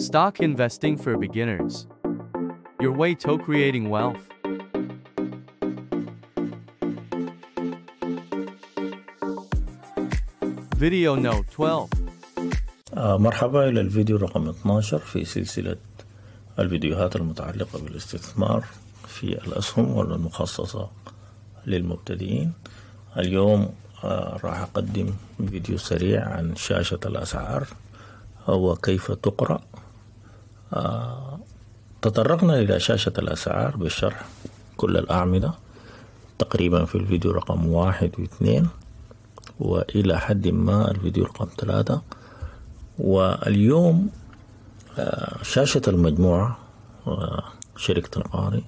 Stock Investing for Beginners Your Way to Creating Wealth. Video Note 12 آه، مرحبا إلى الفيديو رقم 12 في سلسلة الفيديوهات المتعلقة بالاستثمار في الأسهم والمخصصة للمبتدئين اليوم آه، راح أقدم فيديو سريع عن شاشة الأسعار وكيف تقرأ تطرقنا إلى شاشة الأسعار بشرح كل الأعمدة تقريبا في الفيديو رقم واحد واثنين وإلى حد ما الفيديو رقم ثلاثة واليوم آه، شاشة المجموعة آه، شركة القاري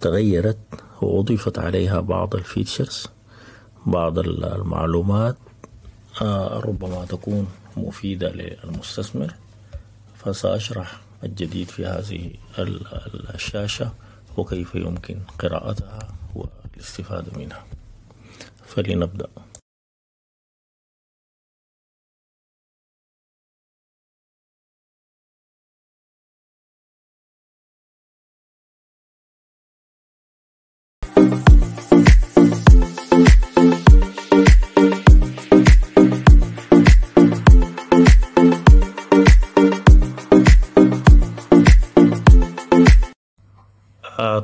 تغيرت وأضيفت عليها بعض الفيتشرز بعض المعلومات آه، ربما تكون مفيدة للمستثمر فسأشرح الجديد في هذه الشاشة وكيف يمكن قراءتها والاستفادة منها فلنبدأ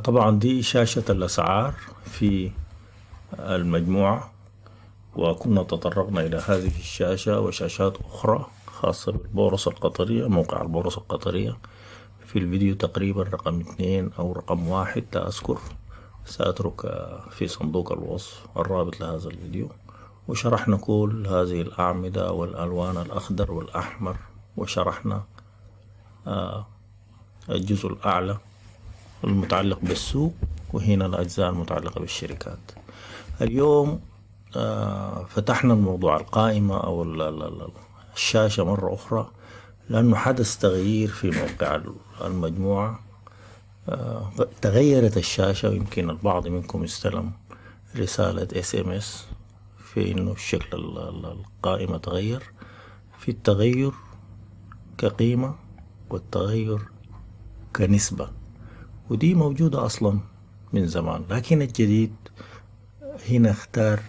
طبعا دي شاشة الأسعار في المجموعة وكنا تطرقنا إلى هذه الشاشة وشاشات أخرى خاصة بالبورصة القطرية موقع البورصة القطرية في الفيديو تقريبا رقم اثنين أو رقم واحد لا أذكر سأترك في صندوق الوصف الرابط لهذا الفيديو وشرحنا كل هذه الأعمدة والألوان الأخضر والأحمر وشرحنا آه، الجزء الأعلى المتعلق بالسوق وهنا الأجزاء المتعلقة بالشركات اليوم آه، فتحنا الموضوع القائمة أو الشاشة مرة أخرى لأنه حدث تغيير في موقع المجموعة آه، تغيرت الشاشة ويمكن البعض منكم استلم رسالة اس ام اس في انه الشكل القائمة تغير في التغير كقيمة والتغير كنسبة ودي موجودة أصلا من زمان لكن الجديد هنا اختار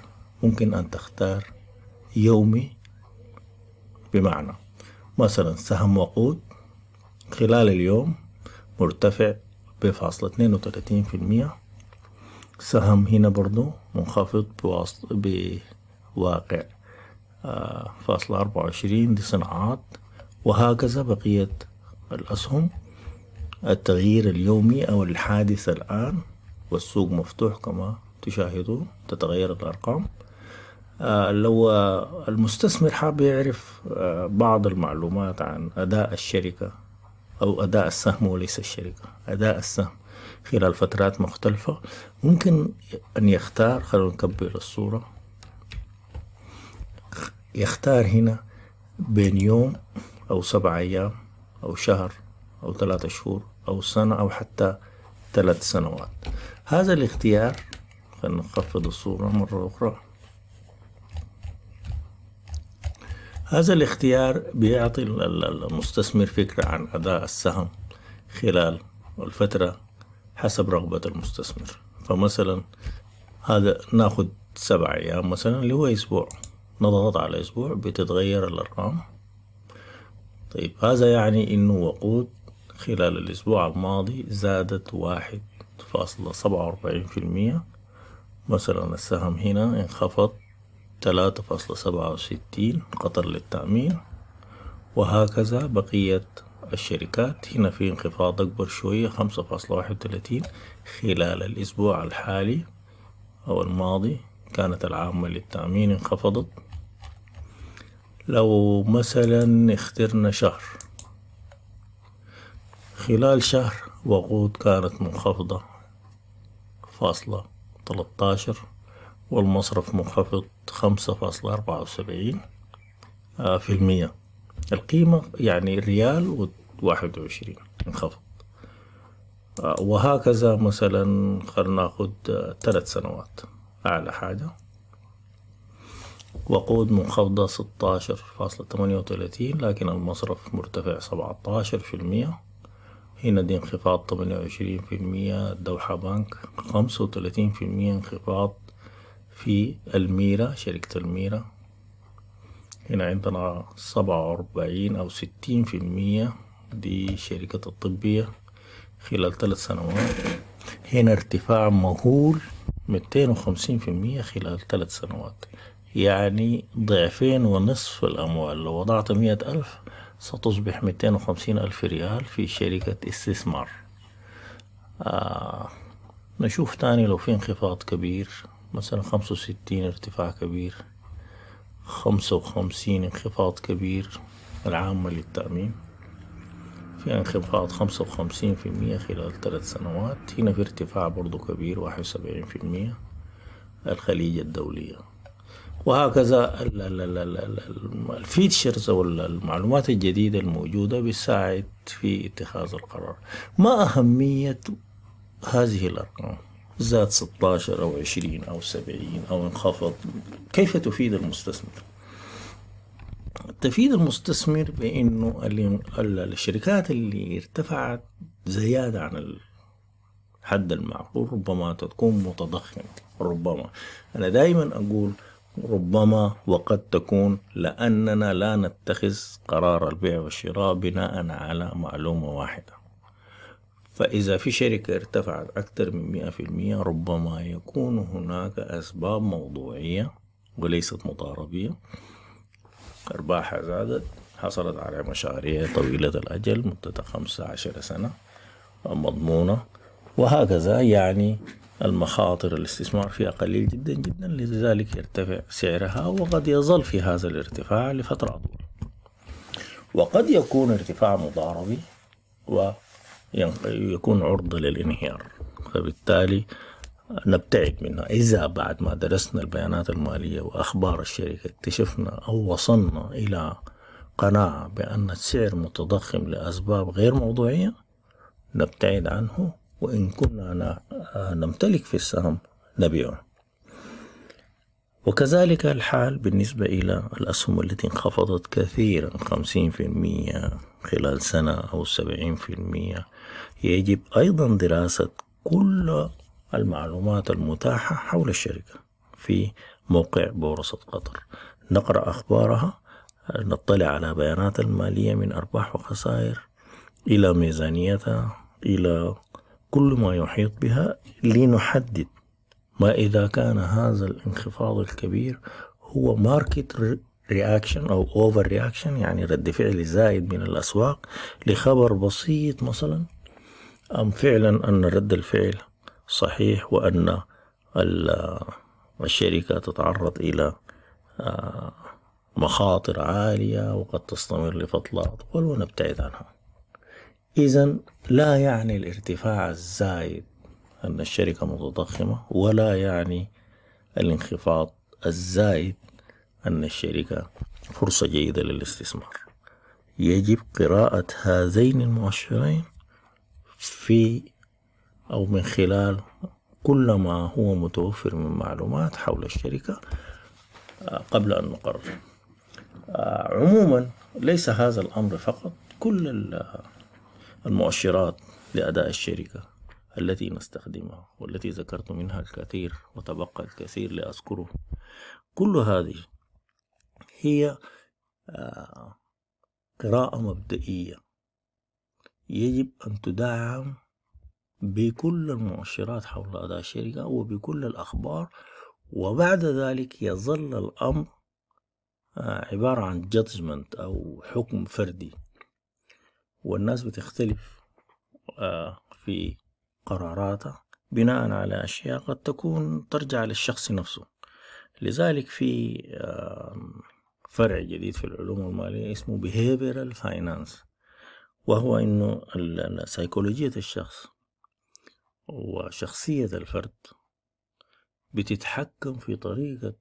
ممكن أن تختار يومي بمعنى مثلا سهم وقود خلال اليوم مرتفع بفاصلة 32 في المية سهم هنا برضو منخفض بواسط بواقع آه، فاصلة وعشرين دي صناعات وهكذا بقية الأسهم التغيير اليومي أو الحادث الآن والسوق مفتوح كما تشاهدون تتغير الأرقام آه، لو المستثمر حاب يعرف آه، بعض المعلومات عن أداء الشركة أو أداء السهم وليس الشركة أداء السهم خلال فترات مختلفة ممكن أن يختار خلونا نكبر الصورة يختار هنا بين يوم أو سبعة أيام أو شهر أو ثلاثة شهور أو سنة أو حتى ثلاث سنوات هذا الاختيار خلينا نخفض الصورة مرة أخرى هذا الاختيار بيعطي المستثمر فكرة عن أداء السهم خلال الفترة حسب رغبة المستثمر فمثلا هذا ناخد سبع أيام مثلا اللي هو أسبوع نضغط على أسبوع بتتغير الأرقام طيب هذا يعني إنه وقود خلال الأسبوع الماضي زادت واحد فاصلة سبعة وأربعين في المية مثلا السهم هنا انخفض تلاتة فاصلة سبعة وستين قطر للتعمير وهكذا بقية الشركات هنا في انخفاض أكبر شوية خمسة فاصلة واحد وتلاتين خلال الأسبوع الحالي أو الماضي كانت العامة للتأمين انخفضت لو مثلا اخترنا شهر خلال شهر وقود كانت منخفضة فاصلة تلتاشر والمصرف منخفض خمسة فاصلة أربعة وسبعين آه، في المية القيمة يعني ريال وواحد وعشرين انخفض آه، وهكذا مثلا خلنا ناخد آه، ثلاث سنوات أعلى حاجة وقود منخفضة ستاشر فاصلة تمانية وتلاتين لكن المصرف مرتفع سبعتاشر في المية هنا دي انخفاض 28% الدوحة بنك 35% انخفاض في الميرة شركة الميرة هنا عندنا سبعة وأربعين أو ستين في المية دي شركة الطبية خلال ثلاث سنوات هنا ارتفاع مهول ميتين وخمسين في المية خلال ثلاث سنوات يعني ضعفين ونصف الأموال لو وضعت مية ألف ستصبح 250 ألف ريال في شركة استثمار آه نشوف تاني لو في انخفاض كبير مثلا خمسة وستين ارتفاع كبير خمسة وخمسين انخفاض كبير العامة للتأمين في انخفاض خمسة وخمسين في المية خلال ثلاث سنوات هنا في ارتفاع برضو كبير واحد وسبعين في المية الخليج الدولية وهكذا الفيتشرز او المعلومات الجديده الموجوده بتساعد في اتخاذ القرار ما اهميه هذه الارقام زاد 16 او 20 او 70 او انخفض كيف تفيد المستثمر تفيد المستثمر بانه الشركات اللي ارتفعت زياده عن الحد المعقول ربما تكون متضخمه ربما انا دائما اقول ربما وقد تكون لأننا لا نتخذ قرار البيع والشراء بناء على معلومة واحدة فإذا في شركة ارتفعت أكثر من مئة في المئة ربما يكون هناك أسباب موضوعية وليست مضاربية أرباحها زادت حصلت على مشاريع طويلة الأجل مدة خمسة عشر سنة مضمونة وهكذا يعني المخاطر الاستثمار فيها قليل جدا جدا لذلك يرتفع سعرها وقد يظل في هذا الارتفاع لفترة أطول وقد يكون ارتفاع مضاربي ويكون عرضة للانهيار فبالتالي نبتعد منها إذا بعد ما درسنا البيانات المالية وأخبار الشركة اكتشفنا أو وصلنا إلى قناعة بأن السعر متضخم لأسباب غير موضوعية نبتعد عنه وإن كنا نمتلك في السهم نبيعه وكذلك الحال بالنسبة إلى الأسهم التي انخفضت كثيرا خمسين في المية خلال سنة أو سبعين في المية يجب أيضا دراسة كل المعلومات المتاحة حول الشركة في موقع بورصة قطر نقرأ أخبارها نطلع على بياناتها المالية من أرباح وخسائر إلى ميزانيتها إلى كل ما يحيط بها لنحدد ما إذا كان هذا الانخفاض الكبير هو ماركت رياكشن أو أوفر رياكشن يعني رد فعل زايد من الأسواق لخبر بسيط مثلا أم فعلا أن رد الفعل صحيح وأن الشركة تتعرض إلى آه، مخاطر عالية وقد تستمر لفترات ولو نبتعد عنها إذا لا يعني الارتفاع الزايد أن الشركة متضخمة ولا يعني الانخفاض الزايد أن الشركة فرصة جيدة للاستثمار يجب قراءة هذين المؤشرين في أو من خلال كل ما هو متوفر من معلومات حول الشركة آه، قبل أن نقرر آه، عموما ليس هذا الأمر فقط كل المؤشرات لأداء الشركة التي نستخدمها والتي ذكرت منها الكثير وتبقى الكثير لأذكره كل هذه هي آه، قراءة مبدئية يجب أن تدعم بكل المؤشرات حول أداء الشركة وبكل الأخبار وبعد ذلك يظل الأمر آه، عبارة عن جادجمنت أو حكم فردي والناس بتختلف آه، في قراراتها بناء على أشياء قد تكون ترجع للشخص نفسه لذلك في فرع جديد في العلوم المالية اسمه behavioral finance وهو إنه سيكولوجية الشخص وشخصية الفرد بتتحكم في طريقة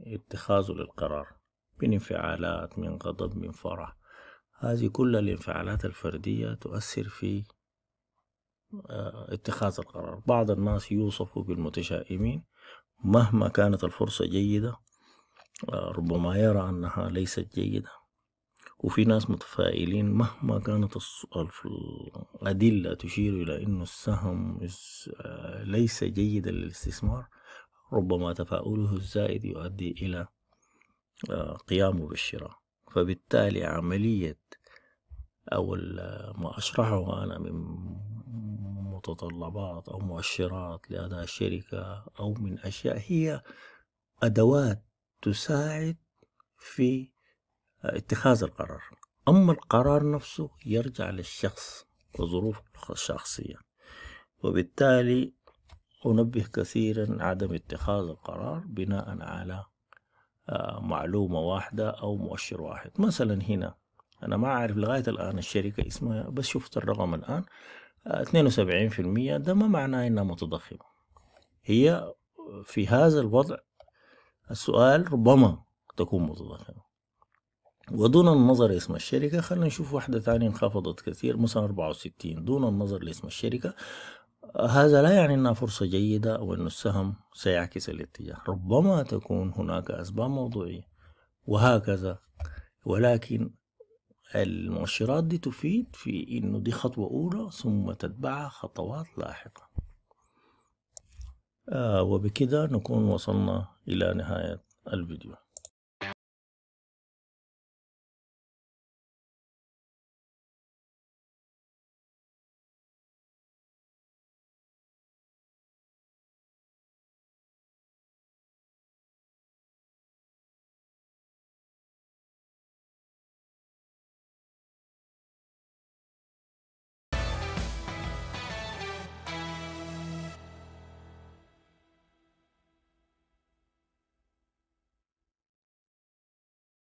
اتخاذه للقرار من انفعالات من غضب من فرح هذه كل الانفعالات الفردية تؤثر في آه، اتخاذ القرار بعض الناس يوصفوا بالمتشائمين مهما كانت الفرصة جيدة آه، ربما يرى أنها ليست جيدة وفي ناس متفائلين مهما كانت الأدلة تشير إلى أن السهم آه، ليس جيدا للاستثمار ربما تفاؤله الزائد يؤدي إلى قيامه بالشراء فبالتالي عملية أو ما أشرحه أنا من متطلبات أو مؤشرات لأداء الشركة أو من أشياء هي أدوات تساعد في اتخاذ القرار أما القرار نفسه يرجع للشخص وظروفه الشخصية وبالتالي أنبه كثيرا عدم اتخاذ القرار بناء على آه، معلومة واحدة أو مؤشر واحد مثلا هنا أنا ما اعرف لغاية الآن الشركة اسمها بس شفت الرقم الآن 72% آه، وسبعين في المية ده ما معناه إنها متضخمة هي في هذا الوضع السؤال ربما تكون متضخمة ودون النظر اسم الشركة خلينا نشوف واحدة ثانية انخفضت كثير مثلا 64 دون النظر لاسم الشركة هذا لا يعني أنها فرصة جيدة أو أن السهم سيعكس الاتجاه ربما تكون هناك أسباب موضوعية وهكذا ولكن المؤشرات دي تفيد في إنه دي خطوة أولى ثم تتبعها خطوات لاحقة آه وبكده نكون وصلنا إلى نهاية الفيديو